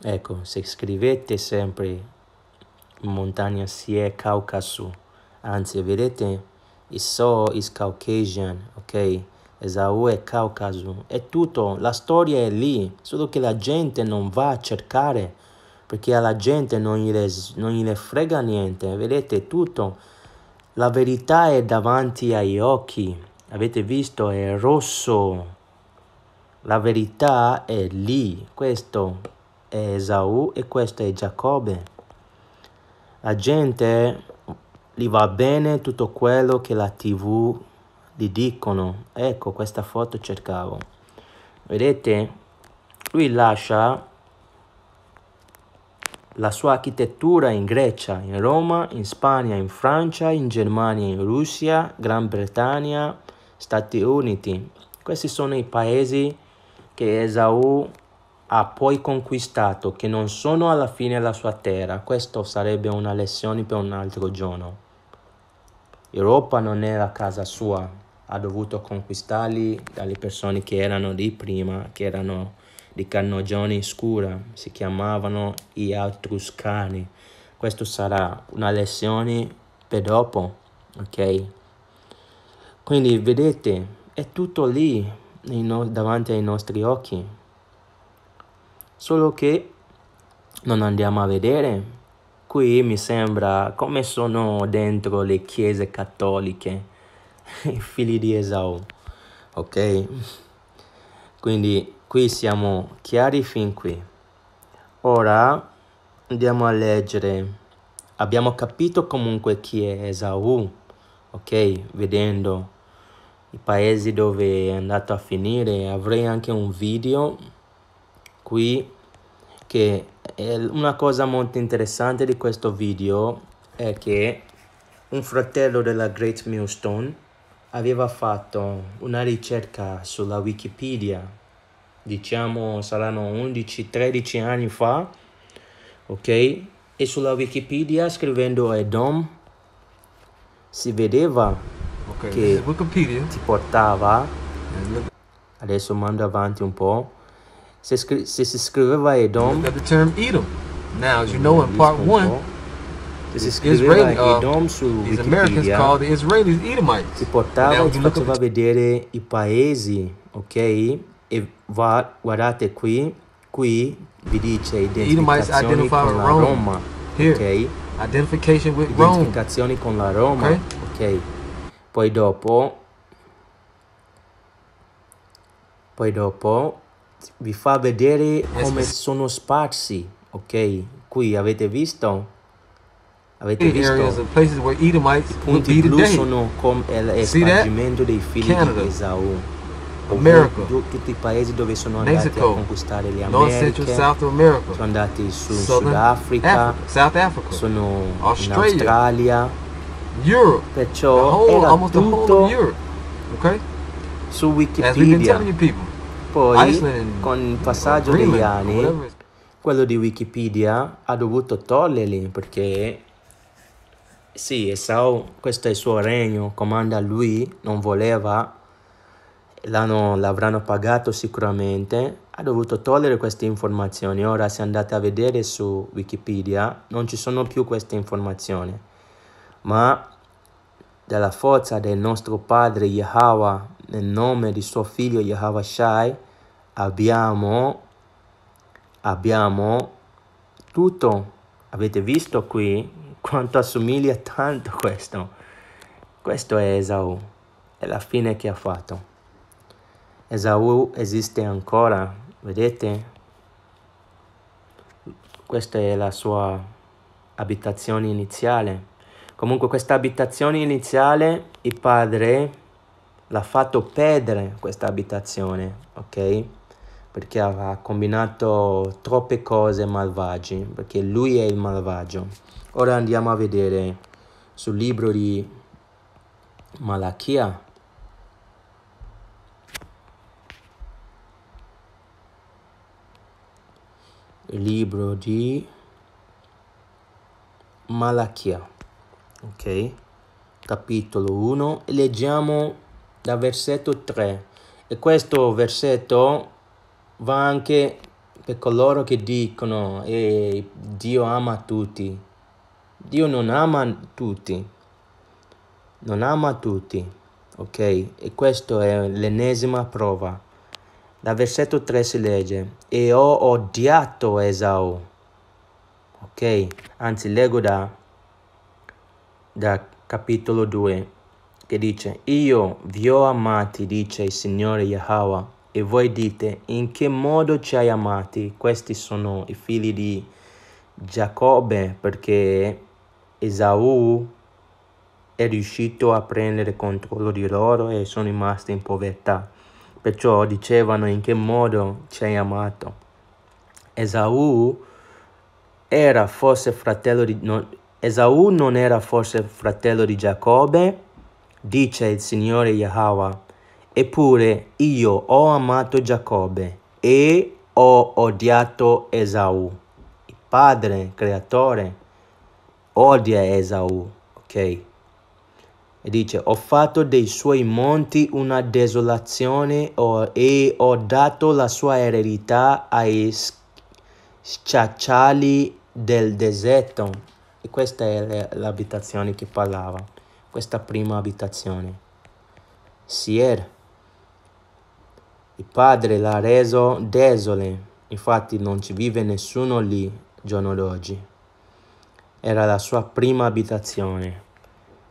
Ecco, se scrivete sempre montagna si è Caucaso, anzi vedete, il so is Caucasian, ok? Esau è Caucaso, è tutto, la storia è lì, solo che la gente non va a cercare, perché alla gente non gli, non gli frega niente, vedete tutto, la verità è davanti agli occhi, avete visto, è rosso, la verità è lì, questo è Esau e questo è Giacobbe. La gente gli va bene tutto quello che la tv gli dicono. Ecco, questa foto cercavo. Vedete? Lui lascia la sua architettura in Grecia, in Roma, in Spagna, in Francia, in Germania, in Russia, Gran Bretagna, Stati Uniti. Questi sono i paesi che Esau ha poi conquistato che non sono alla fine la sua terra. Questo sarebbe una lezione per un altro giorno. Europa non era casa sua, ha dovuto conquistarli dalle persone che erano lì prima, che erano di carnagione scura, si chiamavano gli Altruscani. Questo sarà una lezione per dopo, ok? Quindi vedete, è tutto lì no davanti ai nostri occhi solo che non andiamo a vedere. Qui mi sembra come sono dentro le chiese cattoliche, i figli di Esau, ok? Quindi qui siamo chiari fin qui. Ora andiamo a leggere. Abbiamo capito comunque chi è Esau, ok? Vedendo i paesi dove è andato a finire, avrei anche un video qui che una cosa molto interessante di questo video è che un fratello della Great Millstone aveva fatto una ricerca sulla Wikipedia, diciamo saranno 11-13 anni fa, ok? E sulla Wikipedia scrivendo Edom si vedeva okay, che Wikipedia. ti portava, eh, adesso mando avanti un po', se, se, si scriveva Edom. The term Edom. Now, as you know in part one, the Israeli, Edom su these Americans called Israelis Edomites. Ti portava e faceva vedere i paesi, ok? E guardate qui, qui vi dice identificazione con la Rome. Roma, ok? Identification with Identificazioni Rome. con la Roma, ok? Poi dopo, poi dopo vi fa vedere come sono sparsi, ok? Qui avete visto? Avete visto? I punti blu sono come l'espansimento dei figli di Esau. America, tutti i paesi dove sono andati Mexico, a conquistare South America, sono andati su Southern Sudafrica, Africa, sono Australia, in Australia, Europe, perciò whole, era tutto the whole Europe, okay? su Wikipedia. Poi, Iceland, con il passaggio Greenland, degli anni, quello di Wikipedia ha dovuto toglierli perché sì, Esau, questo è il suo regno, comanda lui, non voleva, l'hanno, l'avranno pagato sicuramente, ha dovuto togliere queste informazioni. Ora, se andate a vedere su Wikipedia, non ci sono più queste informazioni, ma dalla forza del nostro padre Yahweh, nel nome di suo figlio Yahweh Shai, abbiamo, abbiamo tutto. Avete visto qui quanto assomiglia tanto questo? Questo è Esau, è la fine che ha fatto. Esau esiste ancora, vedete? Questa è la sua abitazione iniziale. Comunque questa abitazione iniziale il padre l'ha fatto perdere questa abitazione, ok? perché ha combinato troppe cose malvagie, perché lui è il malvagio. Ora andiamo a vedere sul libro di Malachia. Il libro di Malachia, ok? Capitolo 1, leggiamo dal versetto 3. E questo versetto va anche per coloro che dicono eh, Dio ama tutti. Dio non ama tutti, non ama tutti, ok? E questa è l'ennesima prova. Dal versetto 3 si legge, e ho odiato Esau, ok? Anzi, leggo da, da capitolo 2, che dice, io vi ho amati, dice il Signore Yahweh e voi dite in che modo ci hai amati? Questi sono i figli di Giacobbe perché Esaù è riuscito a prendere controllo di loro e sono rimasti in povertà. Perciò dicevano in che modo ci hai amato. Esaù era forse fratello di... No, Esaù non era forse fratello di Giacobbe, dice il Signore Yahweh Eppure io ho amato Giacobbe e ho odiato Esau. Il padre, creatore, odia Esau, ok? E dice, ho fatto dei suoi monti una desolazione e ho dato la sua eredità ai sciacciali del deserto. E questa è l'abitazione che parlava, questa prima abitazione. Sier. Il padre l'ha reso desole, infatti non ci vive nessuno lì giorno d'oggi. Era la sua prima abitazione.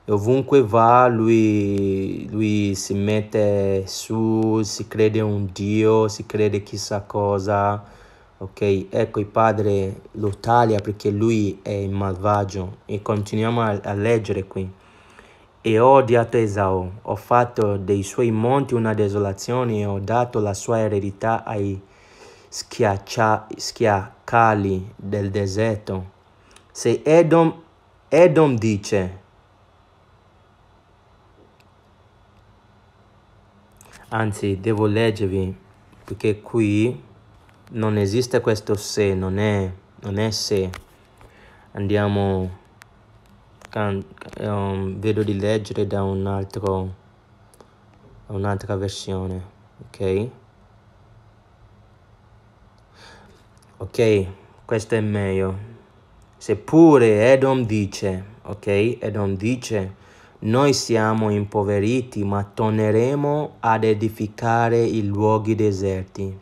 E ovunque va lui, lui si mette su, si crede un Dio, si crede chissà cosa. Ok, ecco il padre lo taglia perché lui è il malvagio e continuiamo a, a leggere qui e ho odiato Esau, oh. Ho fatto dei suoi monti una desolazione e ho dato la sua eredità ai schiacciacali del deserto. Se Edom, Edom dice, anzi devo leggervi perché qui non esiste questo se, non è, non è se. Andiamo can, um, vedo di leggere da un altro un'altra versione ok ok questo è meglio seppure Edom dice ok Edom dice noi siamo impoveriti ma torneremo ad edificare i luoghi deserti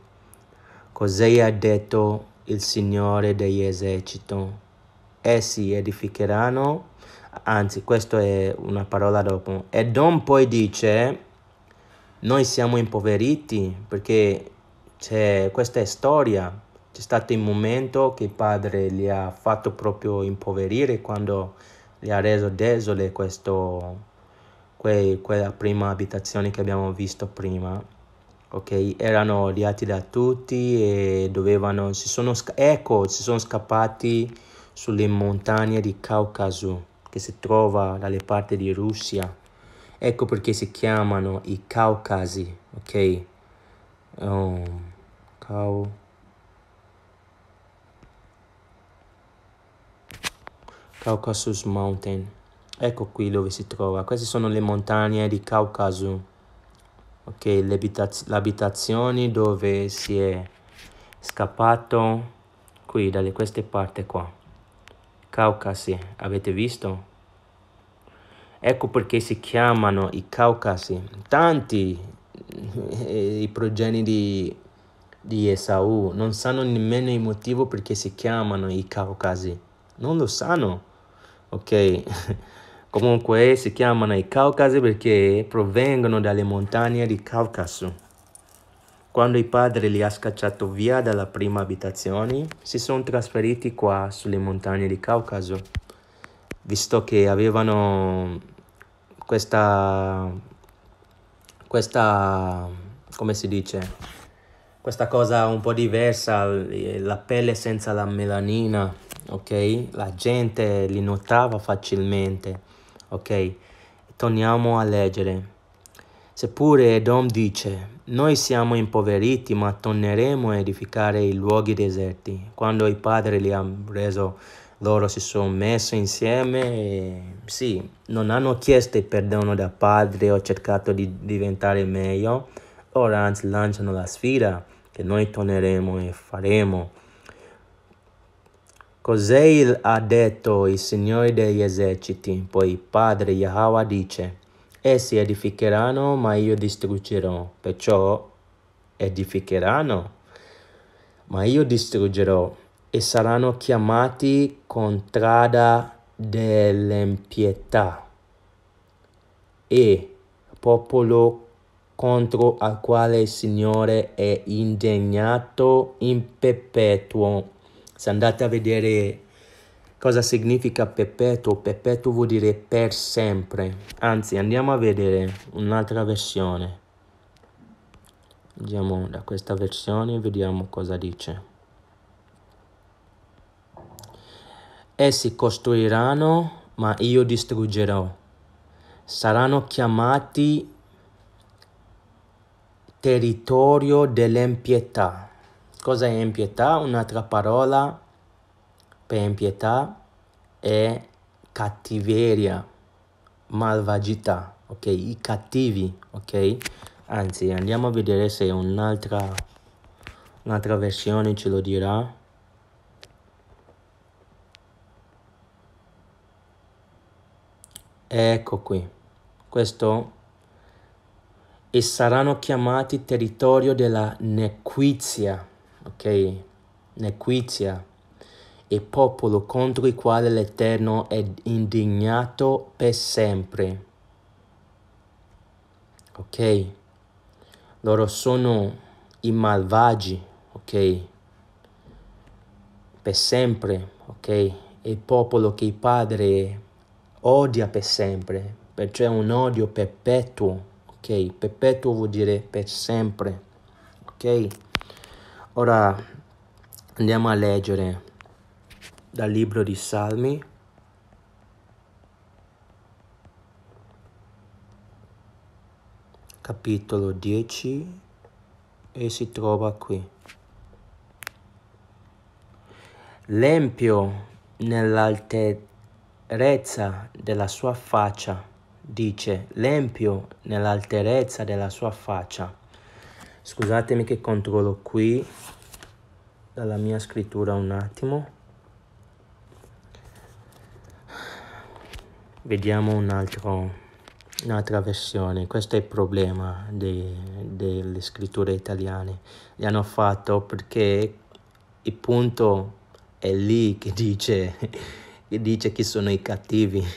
così ha detto il Signore degli eserciti essi eh edificheranno anzi questa è una parola dopo. e Don poi dice, noi siamo impoveriti perché c'è questa è storia, c'è stato il momento che il padre li ha fatto proprio impoverire quando li ha reso desole questo, que, quella prima abitazione che abbiamo visto prima. Ok, erano odiati da tutti e dovevano, si sono, ecco, si sono scappati sulle montagne di Caucaso che si trova dalle parti di Russia. Ecco perché si chiamano i Caucasi, ok? Um, cau... Caucasus Mountain. Ecco qui dove si trova. Queste sono le montagne di Caucaso. Ok, l'abitazione dove si è scappato qui, dalle queste parti qua. Caucasi, avete visto? Ecco perché si chiamano i Caucasi. Tanti eh, i progenitori di Esau non sanno nemmeno il motivo perché si chiamano i Caucasi. Non lo sanno, ok? Comunque si chiamano i Caucasi perché provengono dalle montagne di Caucaso. Quando i padri li ha scacciato via dalla prima abitazione, si sono trasferiti qua sulle montagne di Caucaso, visto che avevano questa, questa, come si dice, questa cosa un po' diversa, la pelle senza la melanina, ok? La gente li notava facilmente, ok? Torniamo a leggere. Seppure Edom dice, noi siamo impoveriti, ma torneremo a edificare i luoghi deserti. Quando i padri li hanno preso, loro si sono messi insieme e sì, non hanno chiesto il perdono da padre o cercato di diventare meglio. Ora anzi lanciano la sfida che noi torneremo e faremo. Così ha detto il Signore degli eserciti. Poi il padre Yahweh dice, Essi edificheranno, ma io distruggerò. Perciò edificheranno, ma io distruggerò e saranno chiamati contrada dell'impietà e popolo contro al quale il Signore è indegnato in perpetuo. Se andate a vedere Cosa significa perpetuo? Perpetuo vuol dire per sempre. Anzi, andiamo a vedere un'altra versione. Andiamo da questa versione e vediamo cosa dice. Essi costruiranno, ma io distruggerò. Saranno chiamati territorio dell'empietà. Cosa è empietà? Un'altra parola per impietà è cattiveria, malvagità, ok? I cattivi, ok? Anzi, andiamo a vedere se un'altra, un'altra versione ce lo dirà. Ecco qui, questo e saranno chiamati territorio della nequizia, ok? Nequizia e popolo contro il quale l'Eterno è indignato per sempre. Ok? Loro sono i malvagi, ok? Per sempre, ok? Il popolo che il Padre odia per sempre, perciò è un odio perpetuo, ok? Perpetuo vuol dire per sempre, ok? Ora andiamo a leggere dal libro di Salmi, capitolo 10, e si trova qui. L'empio nell'alterezza della sua faccia, dice, l'empio nell'alterezza della sua faccia. Scusatemi che controllo qui dalla mia scrittura un attimo. Vediamo un altro, un'altra versione, questo è il problema de, delle scritture italiane, Li hanno fatto perché il punto è lì che dice, che dice chi sono i cattivi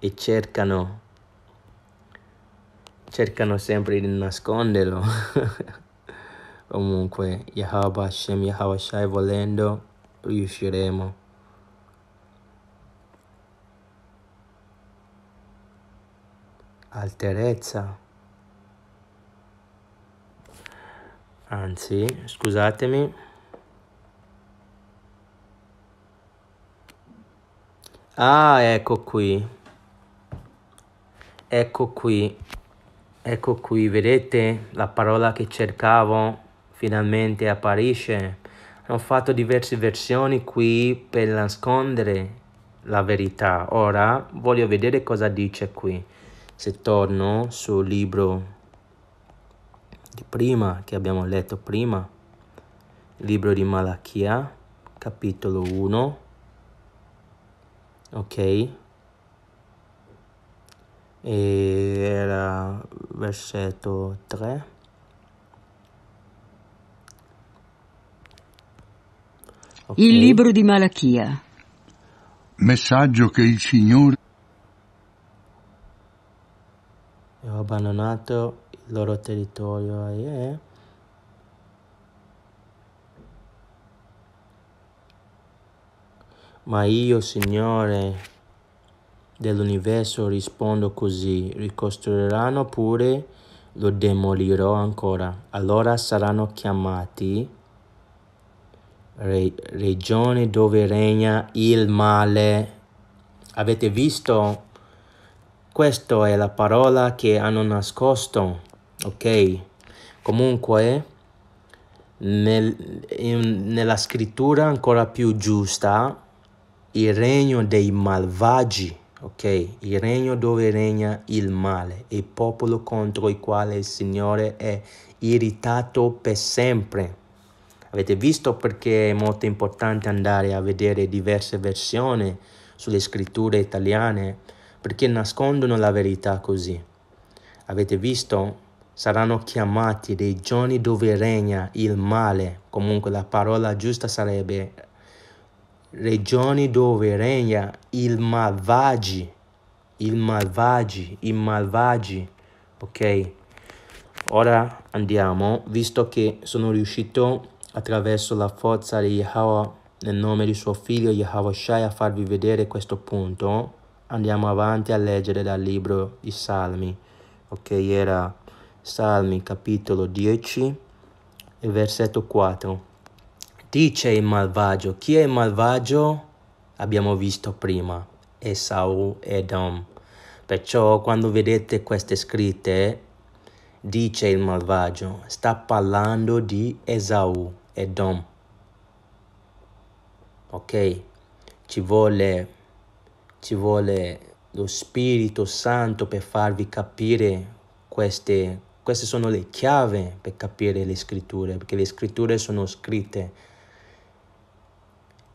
e cercano, cercano sempre di nasconderlo. Comunque, Yahweh Hashem, Yahweh Shai volendo, riusciremo. alterezza. Anzi, scusatemi. Ah, ecco qui. Ecco qui. Ecco qui, vedete la parola che cercavo finalmente apparisce. Ho fatto diverse versioni qui per nascondere la verità. Ora voglio vedere cosa dice qui se torno sul libro di prima, che abbiamo letto prima, libro di Malachia, capitolo 1, ok? E era versetto 3. Okay. Il libro di Malachia. Messaggio che il Signore abbandonato il loro territorio e Ma io, Signore dell'universo, rispondo così, ricostruiranno pure, lo demolirò ancora. Allora saranno chiamati re regioni dove regna il male. Avete visto questa è la parola che hanno nascosto, ok? Comunque, nel, in, nella scrittura ancora più giusta, il regno dei malvagi, ok? Il regno dove regna il male, il popolo contro il quale il Signore è irritato per sempre. Avete visto perché è molto importante andare a vedere diverse versioni sulle scritture italiane perché nascondono la verità così. Avete visto? Saranno chiamati dei giorni dove regna il male. Comunque la parola giusta sarebbe regioni dove regna il malvagi, il malvagi, i malvagi. Ok? Ora andiamo, visto che sono riuscito attraverso la forza di Yahweh nel nome di suo figlio Yahweh Shai a farvi vedere questo punto andiamo avanti a leggere dal libro i Salmi, ok? Era Salmi capitolo 10 e versetto 4. Dice il malvagio, chi è il malvagio? Abbiamo visto prima, Esau e Edom. Perciò quando vedete queste scritte, dice il malvagio, sta parlando di Esau, Edom. Ok? Ci vuole ci vuole lo Spirito Santo per farvi capire queste, queste sono le chiavi per capire le scritture, perché le scritture sono scritte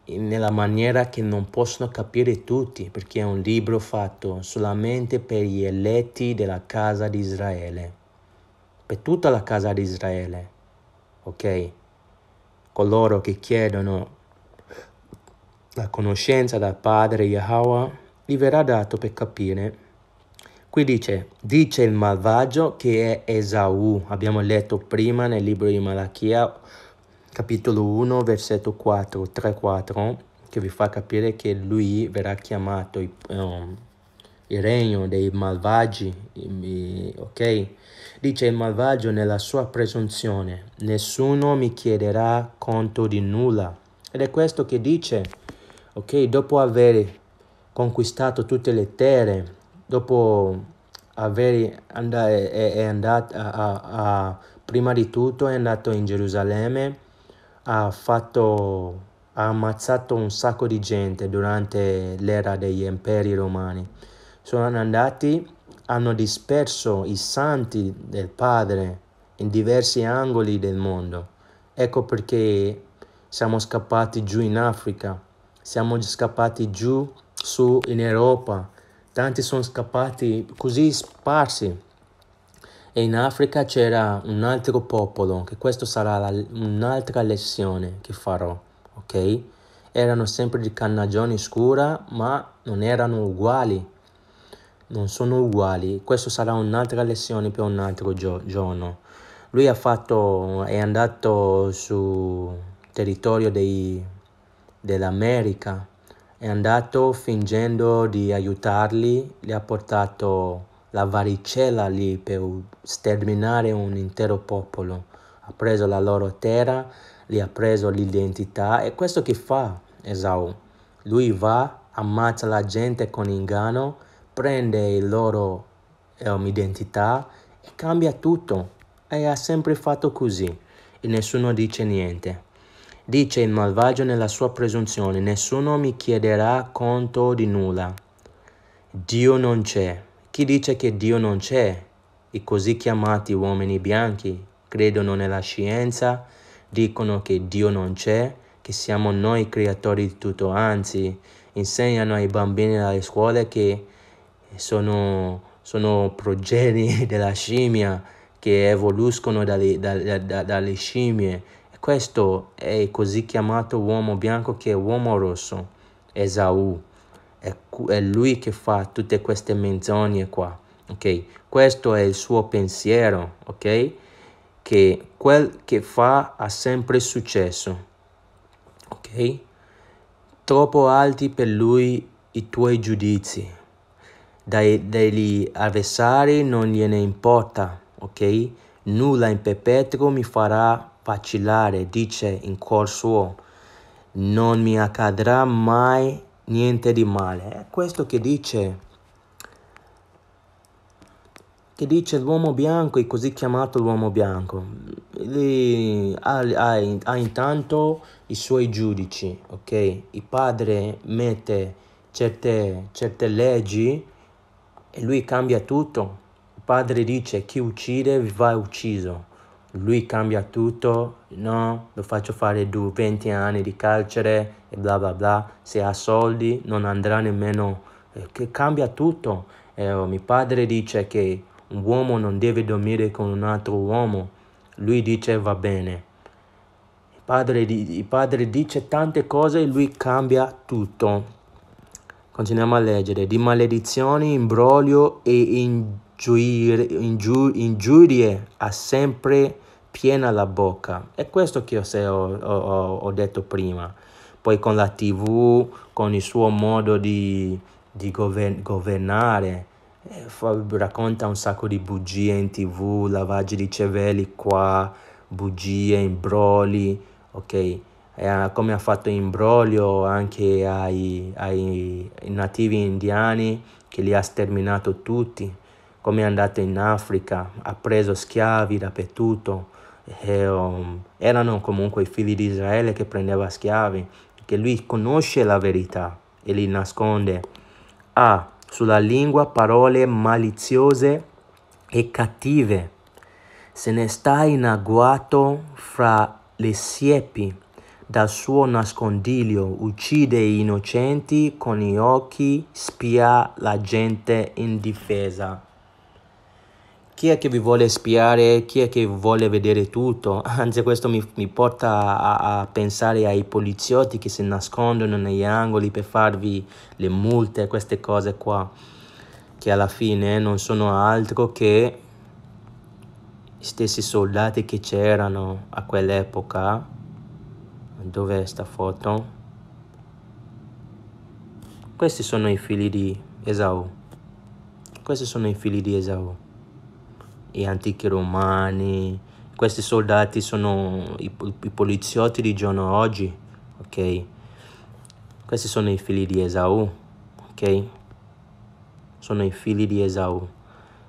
nella maniera che non possono capire tutti, perché è un libro fatto solamente per gli eletti della casa di Israele, per tutta la casa di Israele, ok? Coloro che chiedono la conoscenza dal Padre Yahweh gli verrà dato per capire. Qui dice, dice il malvagio che è Esau. Abbiamo letto prima nel libro di Malachia, capitolo 1, versetto 4, 3, 4, che vi fa capire che lui verrà chiamato um, il regno dei malvagi, ok? Dice il malvagio nella sua presunzione, nessuno mi chiederà conto di nulla. Ed è questo che dice ok? Dopo aver conquistato tutte le terre, dopo aver andato, è, è andato a, a, a, prima di tutto è andato in Gerusalemme, ha fatto ha ammazzato un sacco di gente durante l'era degli imperi romani. Sono andati, hanno disperso i santi del Padre in diversi angoli del mondo. Ecco perché siamo scappati giù in Africa siamo scappati giù, su in Europa, tanti sono scappati così sparsi. E in Africa c'era un altro popolo, che questa sarà la, un'altra lezione che farò, ok? Erano sempre di cannagione scura, ma non erano uguali, non sono uguali. Questa sarà un'altra lezione per un altro gio- giorno. Lui ha fatto, è andato sul territorio dei dell'America, è andato fingendo di aiutarli, gli ha portato la varicella lì per sterminare un intero popolo, ha preso la loro terra, gli ha preso l'identità e questo che fa Esau? Lui va, ammazza la gente con inganno, prende il loro um, identità e cambia tutto e ha sempre fatto così e nessuno dice niente. Dice il malvagio nella sua presunzione, nessuno mi chiederà conto di nulla. Dio non c'è. Chi dice che Dio non c'è? I così chiamati uomini bianchi credono nella scienza, dicono che Dio non c'è, che siamo noi creatori di tutto, anzi insegnano ai bambini alle scuole che sono, sono progenie della scimmia, che evoluiscono dalle, dalle, dalle scimmie questo è così chiamato uomo bianco che è uomo rosso, Esaù. È, è lui che fa tutte queste menzogne qua, ok? Questo è il suo pensiero, ok? Che quel che fa ha sempre successo, ok? Troppo alti per lui i tuoi giudizi. Dai, dagli avversari non gliene importa, ok? Nulla in perpetuo mi farà vacillare, dice in cuor suo, non mi accadrà mai niente di male. È questo che dice, che dice l'uomo bianco, è così chiamato l'uomo bianco. Lì, ha, ha, ha intanto i suoi giudici, ok? Il padre mette certe, certe leggi e lui cambia tutto. Il padre dice chi uccide va ucciso lui cambia tutto, no, lo faccio fare due, 20 anni di carcere e bla bla bla, se ha soldi non andrà nemmeno, eh, che cambia tutto. Eh, oh, mio padre dice che un uomo non deve dormire con un altro uomo, lui dice va bene. Il padre, il padre dice tante cose e lui cambia tutto. Continuiamo a leggere, di maledizioni, imbroglio e ingiustizia ingiurie ha sempre piena la bocca. È questo che ho, ho, ho detto prima. Poi con la tv, con il suo modo di, di govern governare, eh, fa, racconta un sacco di bugie in tv, lavaggi di cervelli qua, bugie, imbrogli, ok? Eh, come ha fatto imbroglio anche ai, ai nativi indiani che li ha sterminato tutti come è andata in Africa, ha preso schiavi dappertutto, e, eh, um, oh, erano comunque i figli di Israele che prendeva schiavi, che lui conosce la verità e li nasconde. Ha ah, sulla lingua parole maliziose e cattive, se ne sta in agguato fra le siepi, dal suo nascondiglio uccide gli innocenti con gli occhi, spia la gente in difesa chi è che vi vuole spiare, chi è che vuole vedere tutto, anzi questo mi, mi porta a, a, pensare ai poliziotti che si nascondono negli angoli per farvi le multe, queste cose qua, che alla fine non sono altro che gli stessi soldati che c'erano a quell'epoca, dove è sta foto? Questi sono i figli di Esau, questi sono i figli di Esau gli antichi romani, questi soldati sono i, i poliziotti di giorno oggi, ok? Questi sono i figli di Esau, ok? Sono i figli di Esau.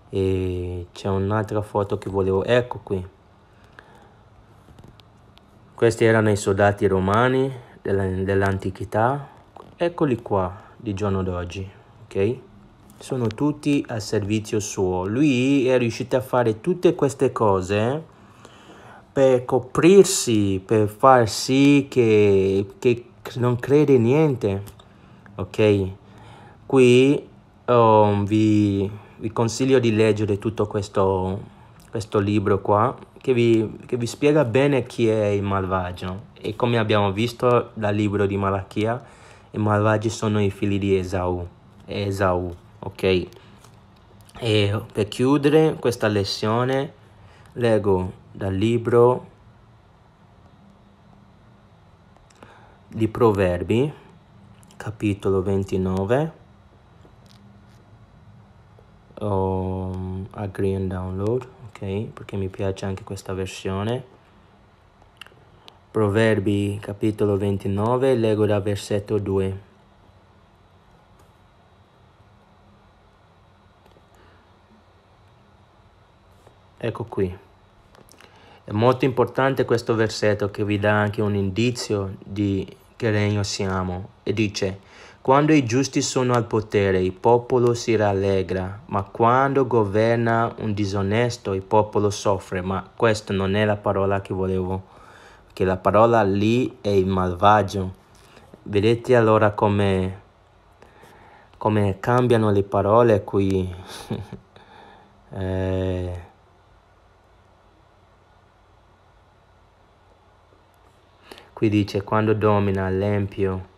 E c'è un'altra foto che volevo, ecco qui. Questi erano i soldati romani dell'antichità, eccoli qua di giorno d'oggi, ok? sono tutti al servizio suo. Lui è riuscito a fare tutte queste cose per coprirsi, per far sì che, che non crede niente. Ok? Qui um, vi, vi, consiglio di leggere tutto questo, questo libro qua che vi, che vi spiega bene chi è il malvagio. E come abbiamo visto dal libro di Malachia, i malvagi sono i figli di Esau. Esau ok e per chiudere questa lezione leggo dal libro di proverbi capitolo 29 um, agree and download ok perché mi piace anche questa versione Proverbi capitolo 29, leggo da versetto 2. Ecco qui. È molto importante questo versetto che vi dà anche un indizio di che regno siamo e dice quando i giusti sono al potere il popolo si rallegra, ma quando governa un disonesto il popolo soffre, ma questa non è la parola che volevo, perché la parola lì è il malvagio. Vedete allora come, come cambiano le parole qui. eh, Qui dice quando domina l'empio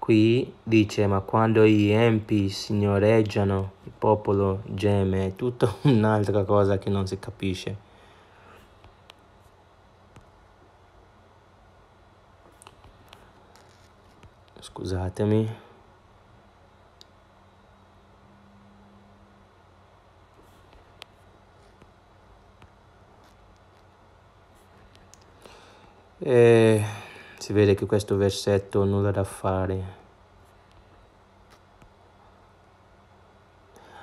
Qui dice ma quando gli empi signoreggiano il popolo geme, è tutta un'altra cosa che non si capisce. Scusatemi. E si vede che questo versetto nulla da fare.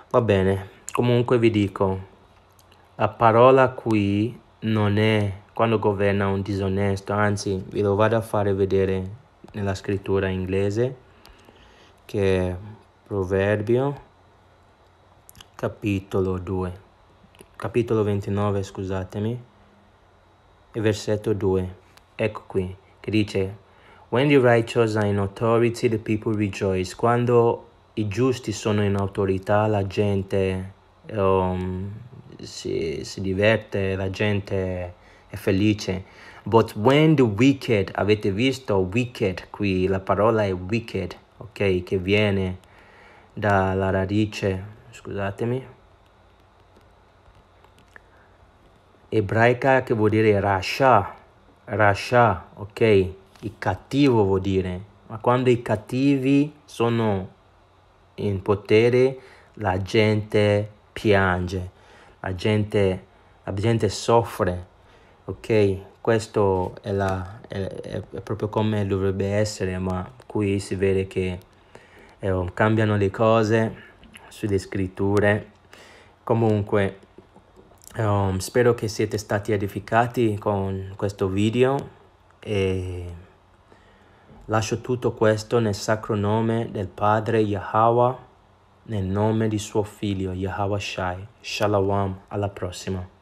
Va bene, comunque vi dico, la parola qui non è quando governa un disonesto, anzi ve lo vado a fare vedere nella scrittura inglese che è Proverbio capitolo 2, capitolo 29 scusatemi, e versetto 2. Ecco qui, che dice, When the righteous are in authority, the people rejoice. Quando i giusti sono in autorità, la gente um, si, si diverte, la gente è felice. But when the wicked, avete visto wicked qui, la parola è wicked, ok, che viene dalla radice, scusatemi, ebraica che vuol dire rasha, Rasha, ok? Il cattivo vuol dire, ma quando i cattivi sono in potere, la gente piange, la gente, la gente soffre, ok? Questo è, la, è, è, è proprio come dovrebbe essere, ma qui si vede che eh, cambiano le cose sulle scritture. Comunque, Um, spero che siete stati edificati con questo video e lascio tutto questo nel sacro nome del Padre Yahweh, nel nome di suo figlio Yahweh Shai. Shalom, alla prossima.